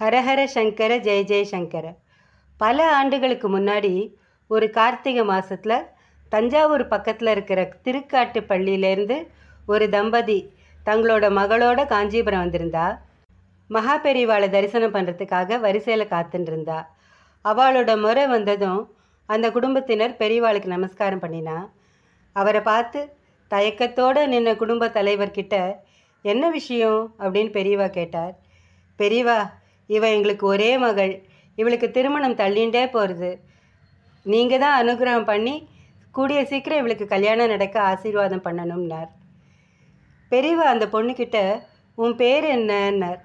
ஹரஹர சங்கர ஜெய ஜெயசங்கர பல ஆண்டுகளுக்கு முன்னாடி ஒரு கார்த்திகை மாதத்தில் தஞ்சாவூர் பக்கத்தில் இருக்கிற திருக்காட்டு பள்ளியிலேருந்து ஒரு தம்பதி தங்களோட மகளோட காஞ்சிபுரம் வந்திருந்தா மகா பெரிவாளை தரிசனம் பண்ணுறதுக்காக வரிசையில் காத்துருந்தா அவளோட முறை வந்ததும் அந்த குடும்பத்தினர் பெரியவாளுக்கு நமஸ்காரம் பண்ணினா அவரை பார்த்து தயக்கத்தோடு நின்ன குடும்ப தலைவர்கிட்ட என்ன விஷயம் அப்படின்னு பெரியவா கேட்டார் பெரியவா இவ எங்களுக்கு ஒரே மகள் இவளுக்கு திருமணம் தள்ளிண்டே போகிறது நீங்கள் தான் அனுகிரகம் பண்ணி கூடிய சீக்கிரம் இவளுக்கு கல்யாணம் நடக்க ஆசீர்வாதம் பண்ணணும்னார் பெரியவா அந்த பொண்ணுக்கிட்ட உன் பேர் என்னன்னார்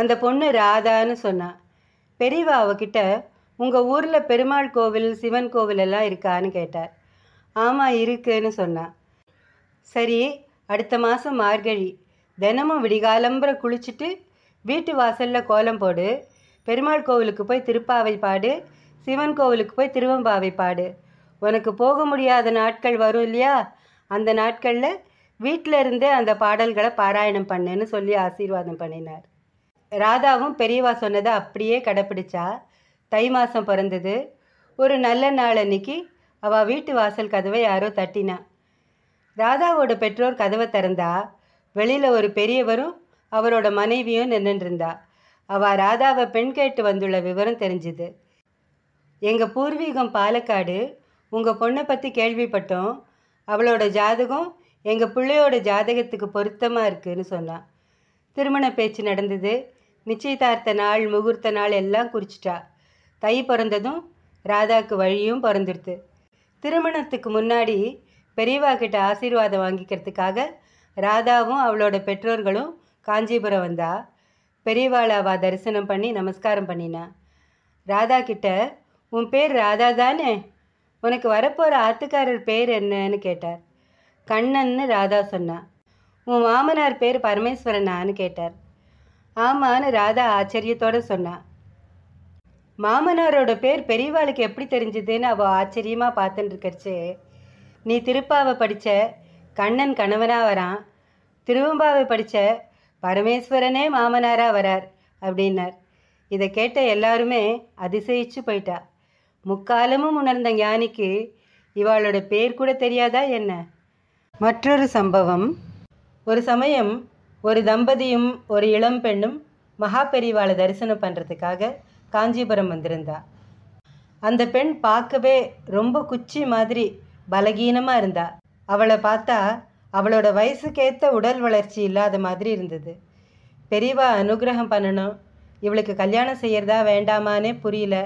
அந்த பொண்ணு ராதான்னு சொன்னான் பெரியவா அவகிட்ட உங்கள் ஊரில் பெருமாள் கோவில் சிவன் கோவில் எல்லாம் இருக்கான்னு கேட்டார் ஆமாம் இருக்குன்னு சொன்னான் சரி அடுத்த மாதம் மார்கழி தினமும் விடிகாலம்புற குளிச்சுட்டு வீட்டு வாசலில் கோலம் போடு பெருமாள் கோவிலுக்கு போய் திருப்பாவை பாடு சிவன் கோவிலுக்கு போய் திருவம்பாவை பாடு உனக்கு போக முடியாத நாட்கள் வரும் இல்லையா அந்த நாட்களில் வீட்டில் இருந்தே அந்த பாடல்களை பாராயணம் பண்ணுன்னு சொல்லி ஆசீர்வாதம் பண்ணினார் ராதாவும் பெரியவா சொன்னதை அப்படியே கடைப்பிடிச்சா தை மாதம் பிறந்தது ஒரு நல்ல நாள் அன்னைக்கு அவள் வீட்டு வாசல் கதவை யாரோ தட்டினா ராதாவோட பெற்றோர் கதவை திறந்தா வெளியில் ஒரு பெரியவரும் அவரோட மனைவியும் நின்றுருந்தா அவள் ராதாவை பெண் கேட்டு வந்துள்ள விவரம் தெரிஞ்சுது எங்கள் பூர்வீகம் பாலக்காடு உங்கள் பொண்ணை பற்றி கேள்விப்பட்டோம் அவளோட ஜாதகம் எங்கள் பிள்ளையோட ஜாதகத்துக்கு பொருத்தமாக இருக்குதுன்னு சொன்னான் திருமண பேச்சு நடந்தது நிச்சயதார்த்த நாள் முகூர்த்த நாள் எல்லாம் குறிச்சிட்டா தை பிறந்ததும் ராதாவுக்கு வழியும் பிறந்துடுது திருமணத்துக்கு முன்னாடி பெரியவா கிட்ட ஆசீர்வாதம் வாங்கிக்கிறதுக்காக ராதாவும் அவளோட பெற்றோர்களும் காஞ்சிபுரம் வந்தா பெரியவாளாவா தரிசனம் பண்ணி நமஸ்காரம் பண்ணினா ராதா கிட்ட உன் பேர் ராதா தானே உனக்கு வரப்போகிற ஆத்துக்காரர் பேர் என்னன்னு கேட்டார் கண்ணன்னு ராதா சொன்னான் உன் மாமனார் பேர் பரமேஸ்வரனான்னு கேட்டார் ஆமான்னு ராதா ஆச்சரியத்தோடு சொன்னான் மாமனாரோட பேர் பெரியவாளுக்கு எப்படி தெரிஞ்சுதுன்னு அவள் ஆச்சரியமாக பார்த்துட்டுருக்கச்சு நீ திருப்பாவை படித்த கண்ணன் கணவனாக வரான் திருவம்பாவை படித்த பரமேஸ்வரனே மாமனாராக வரார் அப்படின்னார் இதை கேட்ட எல்லாருமே அதிசயிச்சு போயிட்டா முக்காலமும் உணர்ந்த ஞானிக்கு இவாளோட பேர் கூட தெரியாதா என்ன மற்றொரு சம்பவம் ஒரு சமயம் ஒரு தம்பதியும் ஒரு இளம் பெண்ணும் பெரிவாளை தரிசனம் பண்ணுறதுக்காக காஞ்சிபுரம் வந்திருந்தா அந்த பெண் பார்க்கவே ரொம்ப குச்சி மாதிரி பலகீனமாக இருந்தா அவளை பார்த்தா அவளோட வயசுக்கேற்ற உடல் வளர்ச்சி இல்லாத மாதிரி இருந்தது பெரியவா அனுகிரகம் பண்ணணும் இவளுக்கு கல்யாணம் செய்யறதா வேண்டாமானே புரியல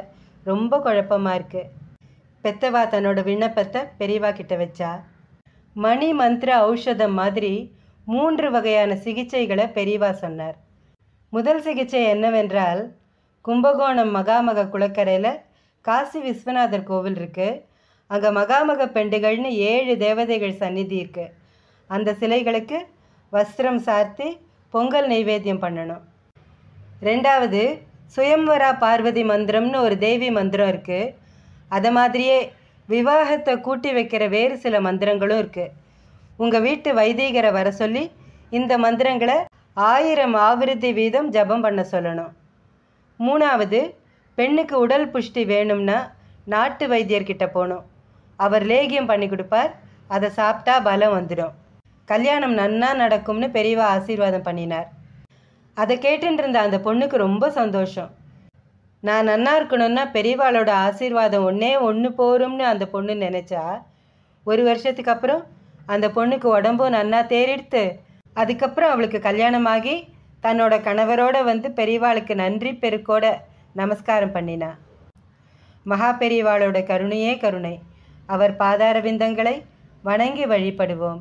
ரொம்ப குழப்பமாக இருக்கு பெத்தவா தன்னோட விண்ணப்பத்தை பெரியவா கிட்ட வச்சா மணி மந்திர ஔஷதம் மாதிரி மூன்று வகையான சிகிச்சைகளை பெரியவா சொன்னார் முதல் சிகிச்சை என்னவென்றால் கும்பகோணம் மகாமக குளக்கரையில் காசி விஸ்வநாதர் கோவில் இருக்குது அங்கே மகாமக பெண்டுகள்னு ஏழு தேவதைகள் சந்நிதி இருக்குது அந்த சிலைகளுக்கு வஸ்திரம் சார்த்தி பொங்கல் நைவேத்தியம் பண்ணணும் ரெண்டாவது சுயம்வரா பார்வதி மந்திரம்னு ஒரு தேவி மந்திரம் இருக்குது அதை மாதிரியே விவாகத்தை கூட்டி வைக்கிற வேறு சில மந்திரங்களும் இருக்குது உங்கள் வீட்டு வைதீகரை வர சொல்லி இந்த மந்திரங்களை ஆயிரம் ஆவிருத்தி வீதம் ஜபம் பண்ண சொல்லணும் மூணாவது பெண்ணுக்கு உடல் புஷ்டி வேணும்னா நாட்டு வைத்தியர்கிட்ட போகணும் அவர் லேகியம் பண்ணி கொடுப்பார் அதை சாப்பிட்டா பலம் வந்துடும் கல்யாணம் நன்னா நடக்கும்னு பெரியவா ஆசீர்வாதம் பண்ணினார் அதை கேட்டுருந்த அந்த பொண்ணுக்கு ரொம்ப சந்தோஷம் நான் நன்னா இருக்கணும்னா பெரியவாளோட ஆசீர்வாதம் ஒன்றே ஒன்று போரும்னு அந்த பொண்ணு நினச்சா ஒரு வருஷத்துக்கு அப்புறம் அந்த பொண்ணுக்கு உடம்பும் நன்னா தேரெடுத்து அதுக்கப்புறம் அவளுக்கு கல்யாணமாகி தன்னோட கணவரோட வந்து பெரியவாளுக்கு நன்றி பெருக்கோட நமஸ்காரம் பண்ணினா மகா பெரியவாளோட கருணையே கருணை அவர் பாதாரவிந்தங்களை வணங்கி வழிபடுவோம்